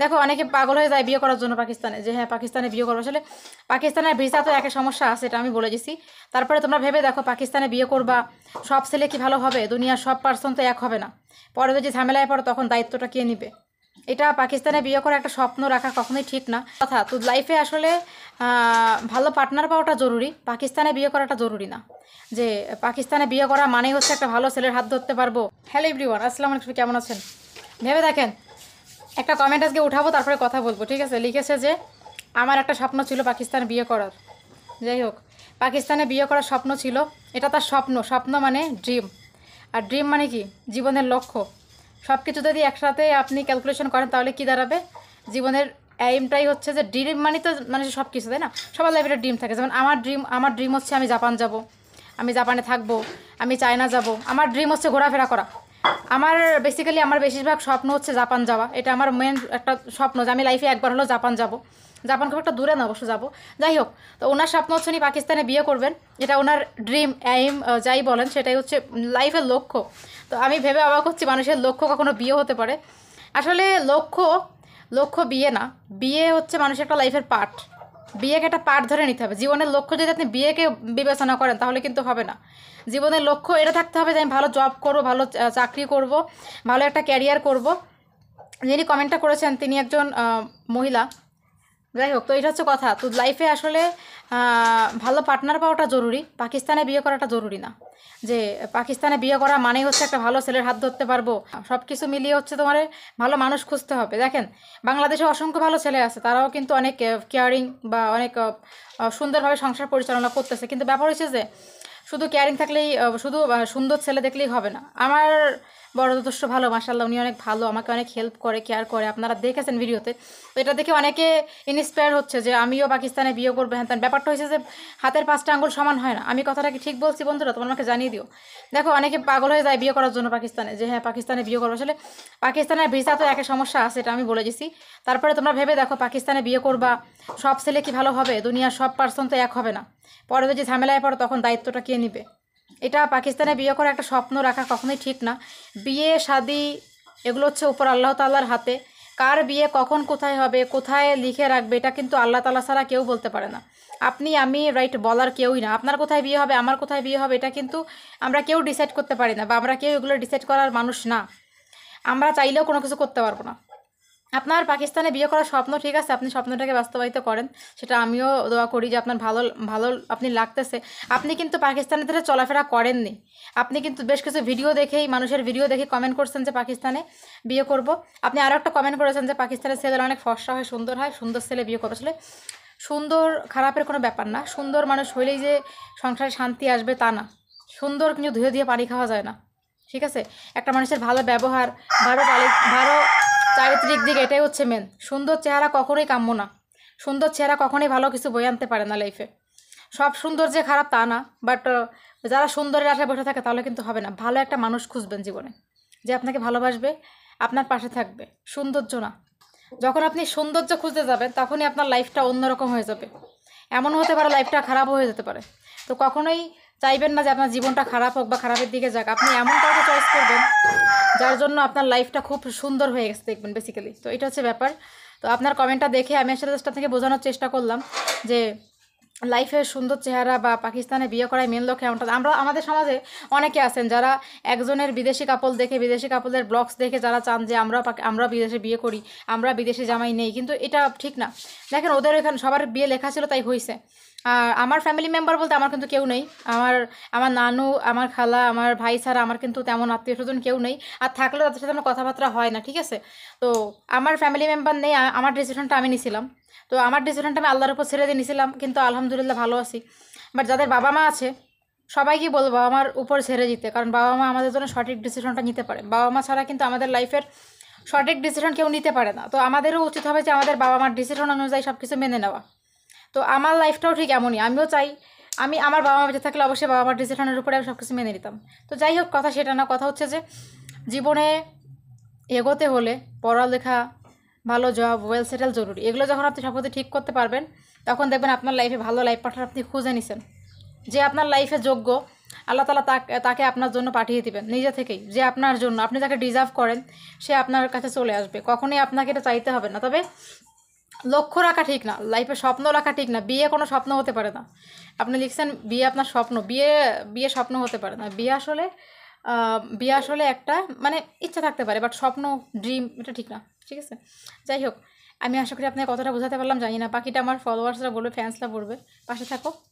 দেখো অনেকে পাগল হয়ে যায় বিয়ে করার জন্য পাকিস্তানে যে হ্যাঁ পাকিস্তানে বিয়ে করবো আসলে পাকিস্তানের ভিসা তো একটা সমস্যা আছে এটা আমি বলে দিছি তারপরে তোমরা ভেবে দেখো পাকিস্তানে বিয়ে করবা সব ছেলে কি ভালো হবে দুনিয়ার সব পার্সন তো এক হবে না পরে যদি ঝামেলায় পড়ো তখন দায়িত্বটা কে নিবে এটা পাকিস্তানে বিয়ে করা একটা স্বপ্ন রাখা কখনোই ঠিক না কথা তো লাইফে আসলে ভালো পার্টনার পাওয়াটা জরুরি পাকিস্তানে বিয়ে করাটা জরুরি না যে পাকিস্তানে বিয়ে করা মানেই হচ্ছে একটা ভালো ছেলের হাত ধরতে পারবো হ্যালো এভরিওয়ান আসসালাম আলাইকুম কেমন আছেন ভেবে দেখেন একটা কমেন্ট আজকে উঠাবো তারপরে কথা বলবো ঠিক আছে লিখেছে যে আমার একটা স্বপ্ন ছিল পাকিস্তানে বিয়ে করার যাই হোক পাকিস্তানে বিয়ে করার স্বপ্ন ছিল এটা তার স্বপ্ন স্বপ্ন মানে ড্রিম আর ড্রিম মানে কি জীবনের লক্ষ্য সব কিছু যদি একসাথে আপনি ক্যালকুলেশন করেন তাহলে কি দাঁড়াবে জীবনের এইমটাই হচ্ছে যে ড্রিম মানে তো মানে সব কিছু তাই না সবার লাইফের ড্রিম থাকে যেমন আমার ড্রিম আমার ড্রিম হচ্ছে আমি জাপান যাব আমি জাপানে থাকবো আমি চায়না যাব আমার ড্রিম হচ্ছে ঘোরাফেরা করা আমার বেসিক্যালি আমার বেশিরভাগ স্বপ্ন হচ্ছে জাপান যাওয়া এটা আমার মেন একটা স্বপ্ন যে আমি লাইফে একবার হলো জাপান যাব জাপান খুব একটা দূরে না অবশ্য যাবো যাই হোক তো ওনার স্বপ্ন হচ্ছে উনি পাকিস্তানে বিয়ে করবেন এটা ওনার ড্রিম এইম যাই বলেন সেটাই হচ্ছে লাইফের লক্ষ্য তো আমি ভেবে অবাক হচ্ছি মানুষের লক্ষ্য কখনো বিয়ে হতে পারে আসলে লক্ষ্য লক্ষ্য বিয়ে না বিয়ে হচ্ছে মানুষের একটা লাইফের পার্ট বিয়েকে একটা পাঠ ধরে নিতে হবে জীবনের লক্ষ্য যদি আপনি বিয়েকে বিবেচনা করেন তাহলে কিন্তু হবে না জীবনের লক্ষ্য এটা থাকতে হবে যে আমি ভালো জব করবো ভালো চাকরি করব ভালো একটা ক্যারিয়ার করব যিনি কমেন্টটা করেছেন তিনি একজন মহিলা যাই হোক তো এটা হচ্ছে কথা তো লাইফে আসলে ভালো পার্টনার পাওয়াটা জরুরি পাকিস্তানে বিয়ে করাটা জরুরি না যে পাকিস্তানে বিয়ে করা মানে হচ্ছে একটা ভালো ছেলের হাত ধরতে পারবো সব কিছু মিলিয়ে হচ্ছে তোমার ভালো মানুষ খুঁজতে হবে দেখেন বাংলাদেশে অসংখ্য ভালো ছেলে আছে তারাও কিন্তু অনেক কেয়ারিং বা অনেক সুন্দরভাবে সংসার পরিচালনা করতেছে কিন্তু ব্যাপার হচ্ছে যে শুধু কেয়ারিং থাকলেই শুধু সুন্দর ছেলে দেখলেই হবে না আমার বড় যথেষ্ট ভালো মাসাল্লাহ উনি অনেক ভালো আমাকে অনেক হেল্প করে কেয়ার করে আপনারা দেখেছেন ভিডিওতে এটা দেখে অনেকে ইন্সপায়ার হচ্ছে যে আমিও পাকিস্তানে বিয়ে করবো হ্যাঁ ব্যাপারটা হয়েছে যে হাতের পাঁচটা আঙ্গুল সমান হয় না আমি কথাটা কি ঠিক বলছি বন্ধুরা তোমার আমাকে জানিয়ে দিও দেখো অনেকে পাগল হয়ে যায় বিয়ে করার জন্য পাকিস্তানে যে হ্যাঁ পাকিস্তানে বিয়ে করবো আসলে পাকিস্তানের ভিসা তো একটা সমস্যা আছে এটা আমি বলে দিছি তারপরে তোমরা ভেবে দেখো পাকিস্তানে বিয়ে করবা সব ছেলে কি ভালো হবে দুনিয়ার সব পার্সন তো এক হবে না পরে যদি ঝামেলায় পড়ো তখন দায়িত্বটা কে নিবে এটা পাকিস্তানে বিয়ে করা একটা স্বপ্ন রাখা কখনোই ঠিক না বিয়ে শাদি এগুলো হচ্ছে উপর আল্লাহ তাল্লার হাতে কার বিয়ে কখন কোথায় হবে কোথায় লিখে রাখবে এটা কিন্তু আল্লাহ তালা ছাড়া কেউ বলতে পারে না আপনি আমি রাইট বলার কেউই না আপনার কোথায় বিয়ে হবে আমার কোথায় বিয়ে হবে এটা কিন্তু আমরা কেউ ডিসাইড করতে পারি না বা আমরা কেউ এগুলো ডিসাইড করার মানুষ না আমরা চাইলেও কোনো কিছু করতে পারবো না আপনার পাকিস্তানে বিয়ে করার স্বপ্ন ঠিক আছে আপনি স্বপ্নটাকে বাস্তবায়িত করেন সেটা আমিও দোয়া করি যে আপনার ভালো ভালো আপনি লাগতেছে আপনি কিন্তু পাকিস্তানে থেকে চলাফেরা করেননি আপনি কিন্তু বেশ কিছু ভিডিও দেখেই মানুষের ভিডিও দেখে কমেন্ট করছেন যে পাকিস্তানে বিয়ে করব আপনি আরও একটা কমেন্ট করেছেন যে পাকিস্তানের ছেলে অনেক ফর্সা হয় সুন্দর হয় সুন্দর ছেলে বিয়ে করেছিলে সুন্দর খারাপের কোনো ব্যাপার না সুন্দর মানুষ হইলেই যে সংসারে শান্তি আসবে তা না সুন্দর কিন্তু ধুয়ে ধুয়ে পানি খাওয়া যায় না ঠিক আছে একটা মানুষের ভালো ব্যবহার ভালো ভালো চারিত্রিক দিক এটাই হচ্ছে মেন সুন্দর চেহারা কখনোই কাম্য না সুন্দর চেহারা কখনোই ভালো কিছু বয়ে আনতে পারে না লাইফে সব সুন্দর যে খারাপ তা না বাট যারা সুন্দরের আশায় বসে থাকে তাহলে কিন্তু হবে না ভালো একটা মানুষ খুঁজবেন জীবনে যে আপনাকে ভালোবাসবে আপনার পাশে থাকবে সৌন্দর্য না যখন আপনি সৌন্দর্য খুঁজতে যাবেন তখনই আপনার লাইফটা অন্যরকম হয়ে যাবে এমন হতে পারে লাইফটা খারাপ হয়ে যেতে পারে তো কখনোই চাইবেন না যে আপনার জীবনটা খারাপ হোক বা খারাপের দিকে যাক আপনি এমন কাউকে চয়েস করবেন যার জন্য আপনার লাইফটা খুব সুন্দর হয়ে গেছে দেখবেন বেসিক্যালি তো এটা হচ্ছে ব্যাপার তো আপনার কমেন্টটা দেখে আমি আসলে চেষ্টা থেকে বোঝানোর চেষ্টা করলাম যে লাইফে সুন্দর চেহারা বা পাকিস্তানে বিয়ে করায় মেন লক্ষ্যে এমনটা আমরা আমাদের সমাজে অনেকে আছেন যারা একজনের বিদেশি কাপল দেখে বিদেশি কাপলদের ব্লগস দেখে যারা চান যে আমরা আমরা বিদেশে বিয়ে করি আমরা বিদেশি জামাই নেই কিন্তু এটা ঠিক না দেখেন ওদের এখানে সবার বিয়ে লেখা ছিল তাই হয়েছে আর আমার ফ্যামিলি মেম্বার বলতে আমার কিন্তু কেউ নেই আমার আমার নানু আমার খালা আমার ভাই ছাড়া আমার কিন্তু তেমন আত্মীয় স্বজন কেউ নেই আর থাকলেও তাদের সাথে আমার কথাবার্তা হয় না ঠিক আছে তো আমার ফ্যামিলি মেম্বার নেই আমার ডিসিশনটা আমি নিছিলাম তো আমার ডিসিশনটা আমি আল্লাহর উপর ছেড়ে দিয়ে নিছিলাম কিন্তু আলহামদুলিল্লাহ ভালো আছি বাট যাদের বাবা মা আছে সবাইকে বলবো আমার উপর ছেড়ে দিতে কারণ বাবা মা আমাদের জন্য সঠিক ডিসিশনটা নিতে পারে বাবা মা ছাড়া কিন্তু আমাদের লাইফের সঠিক ডিসিশন কেউ নিতে পারে না তো আমাদেরও উচিত হবে যে আমাদের বাবা মার ডিসিশন অনুযায়ী সব কিছু মেনে নেওয়া তো আমার লাইফটাও ঠিক এমনই আমিও চাই আমি আমার বাবা মা বেঁচে থাকলে অবশ্যই বাবা মার ডিসিশনের উপরে আমি সব কিছু মেনে নিতাম তো যাই হোক কথা সেটা না কথা হচ্ছে যে জীবনে এগোতে হলে পড়ালেখা ভালো জব ওয়েল সেটেল জরুরি এগুলো যখন আপনি সব ঠিক করতে পারবেন তখন দেখবেন আপনার লাইফে ভালো লাইফ পার্টনার আপনি খুঁজে নিছেন যে আপনার লাইফে যোগ্য আল্লাহ তালা তাকে আপনার জন্য পাঠিয়ে দিবেন নিজে থেকেই যে আপনার জন্য আপনি যাকে ডিজার্ভ করেন সে আপনার কাছে চলে আসবে কখনোই আপনাকে এটা চাইতে হবে না তবে লক্ষ্য রাখা ঠিক না লাইফে স্বপ্ন রাখা ঠিক না বিয়ে কোনো স্বপ্ন হতে পারে না আপনি লিখছেন বিয়ে আপনার স্বপ্ন বিয়ে বিয়ে স্বপ্ন হতে পারে না বিয়ে আসলে বিয়ে আসলে একটা মানে ইচ্ছা থাকতে পারে বাট স্বপ্ন ড্রিম এটা ঠিক না ঠিক আছে যাই হোক আমি আশা করি আপনার কথাটা বোঝাতে পারলাম জানি না বাকিটা আমার ফলোয়ার্সরা বলবে ফ্যান্সরা বলবে পাশে থাকো